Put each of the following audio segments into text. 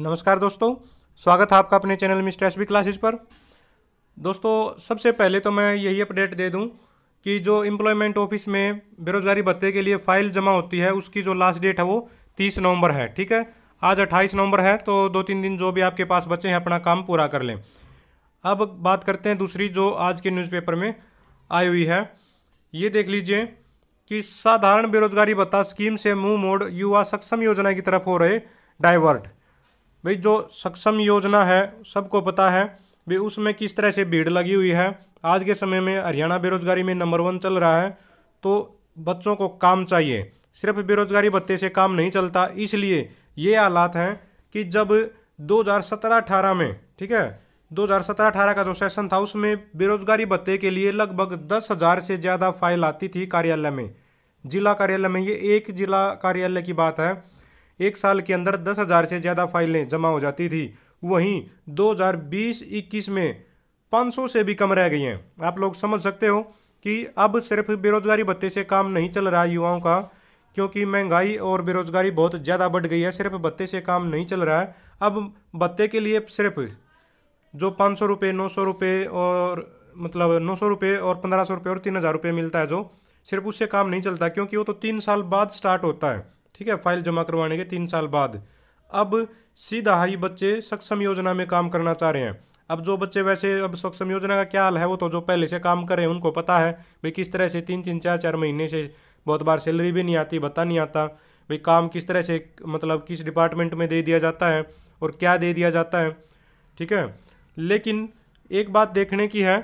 नमस्कार दोस्तों स्वागत है आपका अपने चैनल मिस्टर एस क्लासेज पर दोस्तों सबसे पहले तो मैं यही अपडेट दे दूं कि जो एम्प्लॉयमेंट ऑफिस में बेरोजगारी भत्ते के लिए फाइल जमा होती है उसकी जो लास्ट डेट है वो तीस नवंबर है ठीक है आज अट्ठाईस नवंबर है तो दो तीन दिन जो भी आपके पास बचे हैं अपना काम पूरा कर लें अब बात करते हैं दूसरी जो आज के न्यूज़पेपर में आई हुई है ये देख लीजिए कि साधारण बेरोजगारी भत्ता स्कीम से मुंह मोड़ युवा सक्षम योजना की तरफ हो रहे डाइवर्ट भाई जो सक्षम योजना है सबको पता है भाई उसमें किस तरह से भीड़ लगी हुई है आज के समय में हरियाणा बेरोजगारी में नंबर वन चल रहा है तो बच्चों को काम चाहिए सिर्फ बेरोजगारी भत्ते से काम नहीं चलता इसलिए ये हालात हैं कि जब 2017-18 में ठीक है 2017-18 का जो सेशन था उसमें बेरोजगारी भत्ते के लिए लगभग दस हज़ार से ज़्यादा फाइल आती थी कार्यालय में जिला कार्यालय में ये एक जिला कार्यालय की बात है एक साल के अंदर दस हज़ार से ज़्यादा फाइलें जमा हो जाती थी वहीं 2020-21 में 500 से भी कम रह गई हैं आप लोग समझ सकते हो कि अब सिर्फ बेरोजगारी भत्ते से काम नहीं चल रहा युवाओं का क्योंकि महंगाई और बेरोजगारी बहुत ज़्यादा बढ़ गई है सिर्फ भत्ते से काम नहीं चल रहा है अब भत्ते के लिए सिर्फ जो पाँच सौ रुपये नौ सौ रुपये और मतलब नौ सौ रुपये और पंद्रह सौ रुपये और तीन हज़ार रुपये मिलता है जो सिर्फ उससे काम नहीं चलता क्योंकि वो तो तीन साल बाद स्टार्ट होता है ठीक है फाइल जमा करवाने के तीन साल बाद अब सीधा ही बच्चे सक्षम योजना में काम करना चाह रहे हैं अब जो बच्चे वैसे अब सक्षम योजना का क्या हाल है वो तो जो पहले से काम करें उनको पता है भाई किस तरह से तीन तीन चार चार महीने से बहुत बार सैलरी भी नहीं आती बता नहीं आता भाई काम किस तरह से मतलब किस डिपार्टमेंट में दे दिया जाता है और क्या दे दिया जाता है ठीक है लेकिन एक बात देखने की है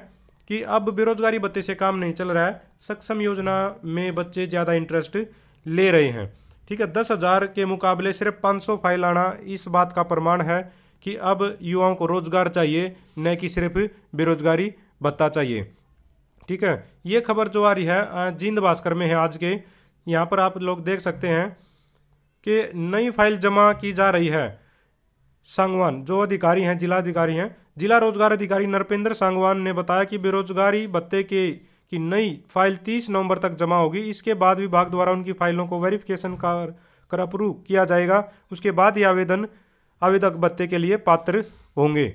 कि अब बेरोजगारी बत्ते से काम नहीं चल रहा है सक्षम योजना में बच्चे ज़्यादा इंटरेस्ट ले रहे हैं ठीक है दस हज़ार के मुकाबले सिर्फ पाँच सौ फाइल आना इस बात का प्रमाण है कि अब युवाओं को रोजगार चाहिए न कि सिर्फ बेरोजगारी भत्ता चाहिए ठीक है ये खबर जो आ रही है जिंद भास्कर में है आज के यहाँ पर आप लोग देख सकते हैं कि नई फाइल जमा की जा रही है सांगवान जो अधिकारी हैं जिला अधिकारी हैं जिला रोजगार अधिकारी नरपेंद्र सांगवान ने बताया कि बेरोजगारी भत्ते के कि नई फाइल 30 नवंबर तक जमा होगी इसके बाद विभाग द्वारा उनकी फाइलों को वेरिफिकेशन कर कर अप्रूव किया जाएगा उसके बाद ही आवेदन आवेदक भत्ते के लिए पात्र होंगे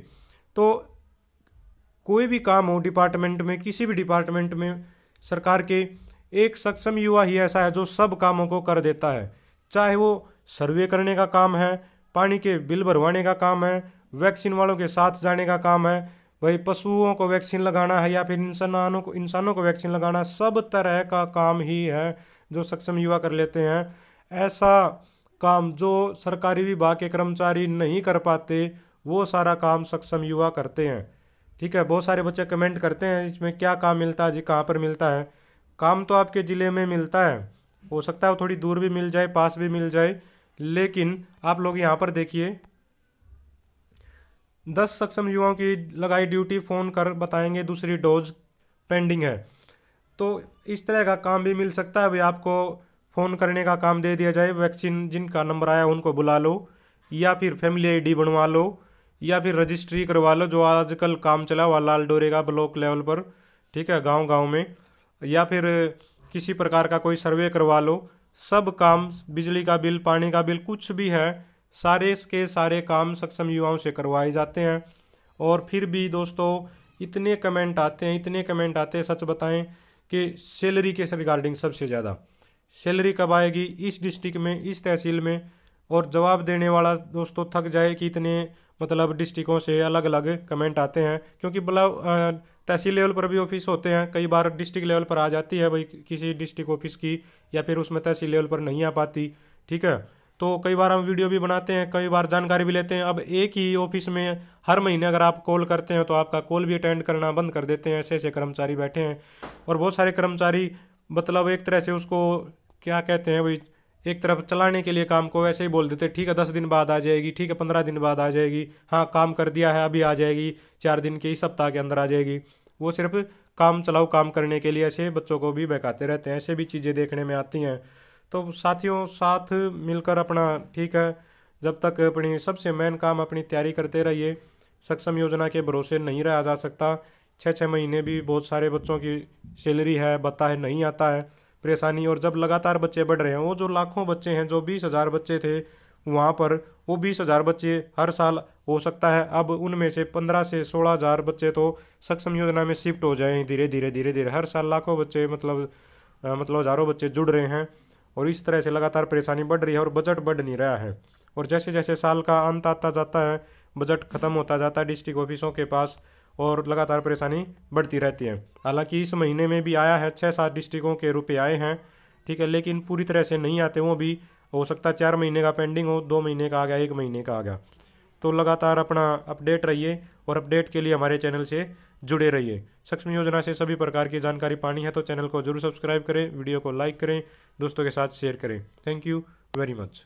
तो कोई भी काम हो डिपार्टमेंट में किसी भी डिपार्टमेंट में सरकार के एक सक्षम युवा ही ऐसा है जो सब कामों को कर देता है चाहे वो सर्वे करने का काम है पानी के बिल भरवाने का काम है वैक्सीन वालों के साथ जाने का काम है भाई पशुओं को वैक्सीन लगाना है या फिर इंसानों को इंसानों को वैक्सीन लगाना सब तरह का काम ही है जो सक्षम युवा कर लेते हैं ऐसा काम जो सरकारी विभाग के कर्मचारी नहीं कर पाते वो सारा काम सक्षम युवा करते हैं ठीक है बहुत सारे बच्चे कमेंट करते हैं इसमें क्या काम मिलता है जी कहाँ पर मिलता है काम तो आपके ज़िले में मिलता है हो सकता है थोड़ी दूर भी मिल जाए पास भी मिल जाए लेकिन आप लोग यहाँ पर देखिए दस सक्षम युवाओं की लगाई ड्यूटी फ़ोन कर बताएंगे दूसरी डोज पेंडिंग है तो इस तरह का काम भी मिल सकता है अभी आपको फ़ोन करने का काम दे दिया जाए वैक्सीन जिनका नंबर आया उनको बुला लो या फिर फैमिली आईडी बनवा लो या फिर रजिस्ट्री करवा लो जो आजकल काम चला हुआ लाल डोरे का ब्लॉक लेवल पर ठीक है गांव गांव में या फिर किसी प्रकार का कोई सर्वे करवा लो सब काम बिजली का बिल पानी का बिल कुछ भी है सारे इसके सारे काम सक्षम युवाओं से करवाए जाते हैं और फिर भी दोस्तों इतने कमेंट आते हैं इतने कमेंट आते हैं सच बताएं कि सैलरी के रिगार्डिंग सबसे ज़्यादा सैलरी कब आएगी इस डिस्ट्रिक्ट में इस तहसील में और जवाब देने वाला दोस्तों थक जाए कि इतने मतलब डिस्ट्रिक्टों से अलग अलग कमेंट आते हैं क्योंकि ब्लॉक मतलब, तहसील लेवल पर भी ऑफिस होते हैं कई बार डिस्ट्रिक्ट लेवल पर आ जाती है भाई किसी डिस्ट्रिक्ट ऑफिस की या फिर उसमें तहसील लेवल पर नहीं आ पाती ठीक है तो कई बार हम वीडियो भी बनाते हैं कई बार जानकारी भी लेते हैं अब एक ही ऑफिस में हर महीने अगर आप कॉल करते हैं तो आपका कॉल भी अटेंड करना बंद कर देते हैं ऐसे ऐसे कर्मचारी बैठे हैं और बहुत सारे कर्मचारी मतलब एक तरह से उसको क्या कहते हैं भाई एक तरफ चलाने के लिए काम को वैसे ही बोल देते हैं ठीक है दस दिन बाद आ जाएगी ठीक है पंद्रह दिन बाद आ जाएगी हाँ काम कर दिया है अभी आ जाएगी चार दिन के इस सप्ताह के अंदर आ जाएगी वो सिर्फ काम चलाओ काम करने के लिए ऐसे बच्चों को भी बहकाते रहते हैं ऐसे भी चीज़ें देखने में आती हैं तो साथियों साथ मिलकर अपना ठीक है जब तक अपनी सबसे मेन काम अपनी तैयारी करते रहिए सक्षम योजना के भरोसे नहीं रहा जा सकता छः छः महीने भी बहुत सारे बच्चों की सैलरी है बता है नहीं आता है परेशानी और जब लगातार बच्चे बढ़ रहे हैं वो जो लाखों बच्चे हैं जो बीस हज़ार बच्चे थे वहाँ पर वो बीस हज़ार बच्चे हर साल हो सकता है अब उनमें से पंद्रह से सोलह हज़ार बच्चे तो सक्षम योजना में शिफ्ट हो जाए धीरे धीरे धीरे धीरे हर साल लाखों बच्चे मतलब मतलब हज़ारों बच्चे जुड़ रहे हैं और इस तरह से लगातार परेशानी बढ़ रही है और बजट बढ़ नहीं रहा है और जैसे जैसे साल का अंत आता जाता है बजट खत्म होता जाता है डिस्ट्रिक्ट ऑफिसों के पास और लगातार परेशानी बढ़ती रहती है हालांकि इस महीने में भी आया है छः सात डिस्ट्रिक्टों के रुपये आए हैं ठीक है लेकिन पूरी तरह से नहीं आते वो भी हो सकता है चार महीने का पेंडिंग हो दो महीने का आ गया एक महीने का आ गया तो लगातार अपना अपडेट रहिए और अपडेट के लिए हमारे चैनल से जुड़े रहिए सक्षम योजना से सभी प्रकार की जानकारी पानी है तो चैनल को जरूर सब्सक्राइब करें वीडियो को लाइक करें दोस्तों के साथ शेयर करें थैंक यू वेरी मच